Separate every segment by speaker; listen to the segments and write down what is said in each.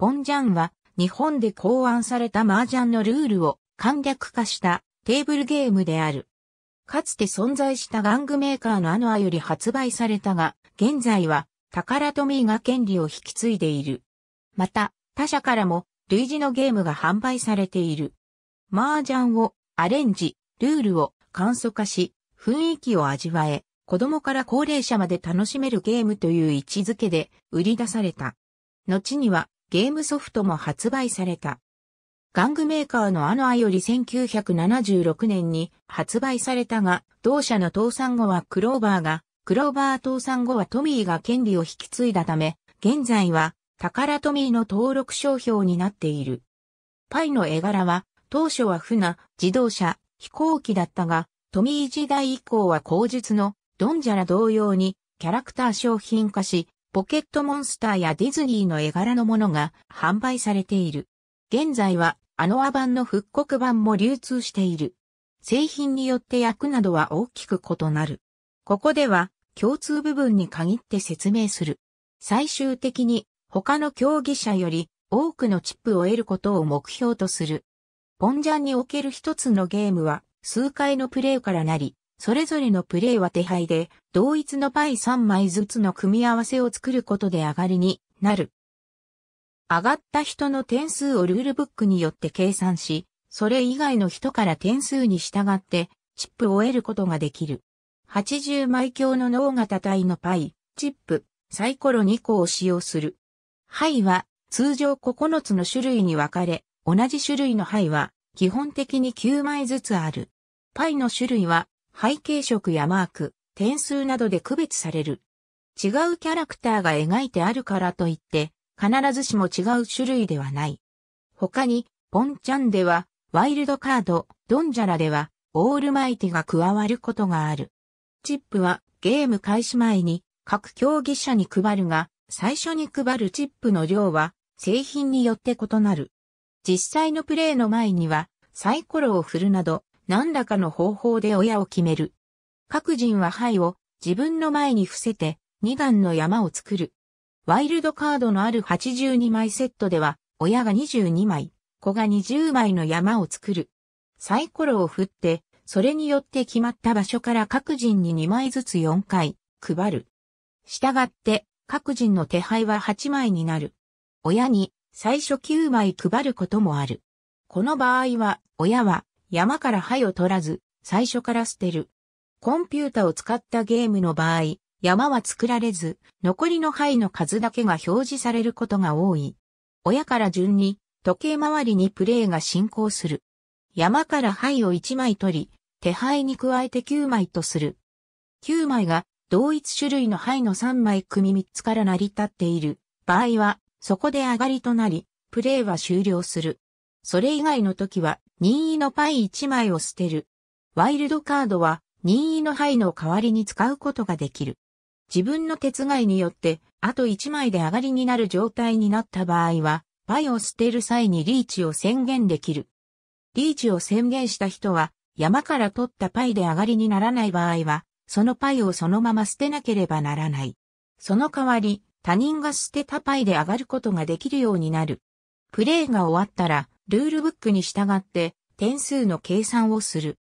Speaker 1: ポンジャンは日本で考案された麻雀のルールを簡略化したテーブルゲームである。かつて存在した玩具メーカーのアノアより発売されたが、現在はタカラトミーが権利を引き継いでいる。また、他社からも類似のゲームが販売されている。麻雀をアレンジ、ルールを簡素化し、雰囲気を味わえ、子供から高齢者まで楽しめるゲームという位置づけで売り出された。後にはゲームソフトも発売された。玩具メーカーのアノアより1976年に発売されたが、同社の倒産後はクローバーが、クローバー倒産後はトミーが権利を引き継いだため、現在は宝トミーの登録商標になっている。パイの絵柄は、当初は船、自動車、飛行機だったが、トミー時代以降は口述のドンジャラ同様にキャラクター商品化し、ポケットモンスターやディズニーの絵柄のものが販売されている。現在はアノア版の復刻版も流通している。製品によって役などは大きく異なる。ここでは共通部分に限って説明する。最終的に他の競技者より多くのチップを得ることを目標とする。ポンジャンにおける一つのゲームは数回のプレイからなり、それぞれのプレイは手配で、同一のパイ3枚ずつの組み合わせを作ることで上がりになる。上がった人の点数をルールブックによって計算し、それ以外の人から点数に従って、チップを得ることができる。80枚強の脳型体のパイ、チップ、サイコロ2個を使用する。牌は通常9つの種類に分かれ、同じ種類の牌は基本的に9枚ずつある。パイの種類は背景色やマーク、点数などで区別される。違うキャラクターが描いてあるからといって、必ずしも違う種類ではない。他に、ポンチャンでは、ワイルドカード、ドンジャラでは、オールマイティが加わることがある。チップは、ゲーム開始前に、各競技者に配るが、最初に配るチップの量は、製品によって異なる。実際のプレイの前には、サイコロを振るなど、何らかの方法で親を決める。各人は牌を自分の前に伏せて2段の山を作る。ワイルドカードのある82枚セットでは、親が22枚、子が20枚の山を作る。サイコロを振って、それによって決まった場所から各人に2枚ずつ4回配る。従って、各人の手配は8枚になる。親に最初9枚配ることもある。この場合は、親は山から灰を取らず、最初から捨てる。コンピュータを使ったゲームの場合、山は作られず、残りの灰の数だけが表示されることが多い。親から順に、時計回りにプレイが進行する。山から灰を1枚取り、手灰に加えて9枚とする。9枚が同一種類の灰の3枚組3つから成り立っている場合は、そこで上がりとなり、プレイは終了する。それ以外の時は任意のパイ1枚を捨てる。ワイルドカードは任意の牌の代わりに使うことができる。自分の手違いによって、あと1枚で上がりになる状態になった場合は、パイを捨てる際にリーチを宣言できる。リーチを宣言した人は、山から取ったパイで上がりにならない場合は、そのパイをそのまま捨てなければならない。その代わり、他人が捨てたパイで上がることができるようになる。プレイが終わったら、ルールブックに従って点数の計算をする。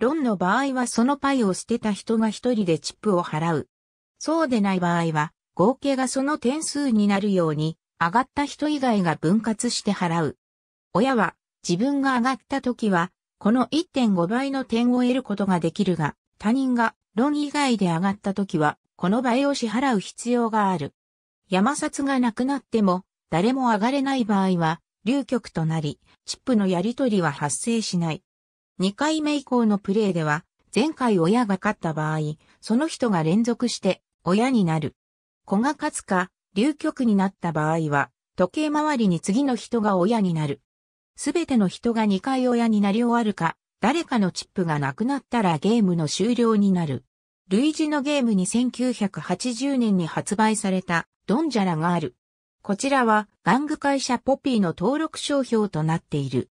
Speaker 1: 論の場合はそのパイを捨てた人が一人でチップを払う。そうでない場合は、合計がその点数になるように、上がった人以外が分割して払う。親は、自分が上がった時は、この1.5倍の点を得ることができるが、他人が論以外で上がった時は、この倍を支払う必要がある。山札がなくなっても、誰も上がれない場合は、流局となり、チップのやり取りは発生しない。2回目以降のプレイでは、前回親が勝った場合、その人が連続して親になる。子が勝つか、流局になった場合は、時計回りに次の人が親になる。すべての人が2回親になり終わるか、誰かのチップがなくなったらゲームの終了になる。類似のゲームに1980年に発売されたドンジャラがある。こちらは玩具会社ポピーの登録商標となっている。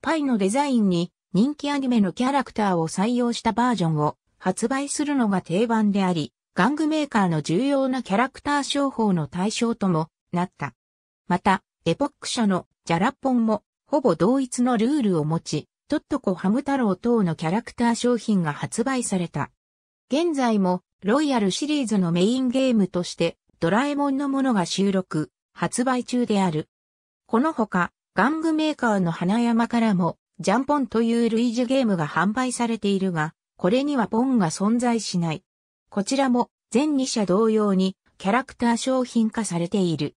Speaker 1: パイのデザインに人気アニメのキャラクターを採用したバージョンを発売するのが定番であり、玩具メーカーの重要なキャラクター商法の対象ともなった。また、エポック社のジャラポンもほぼ同一のルールを持ち、トットコハム太郎等のキャラクター商品が発売された。現在もロイヤルシリーズのメインゲームとしてドラえもんのものが収録発売中である。このほか、玩具メーカーの花山からも、ジャンポンという類似ゲームが販売されているが、これにはポンが存在しない。こちらも、全2社同様に、キャラクター商品化されている。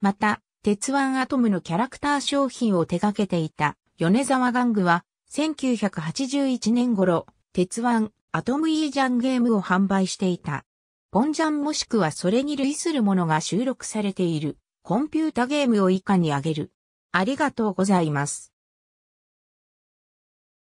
Speaker 1: また、鉄腕アトムのキャラクター商品を手掛けていた、米沢玩具は、1981年頃、鉄腕、アトムイージャンゲームを販売していた。ポンジャンもしくはそれに類するものが収録されている。コンピュータゲームを以下に上げる。ありがとうございます。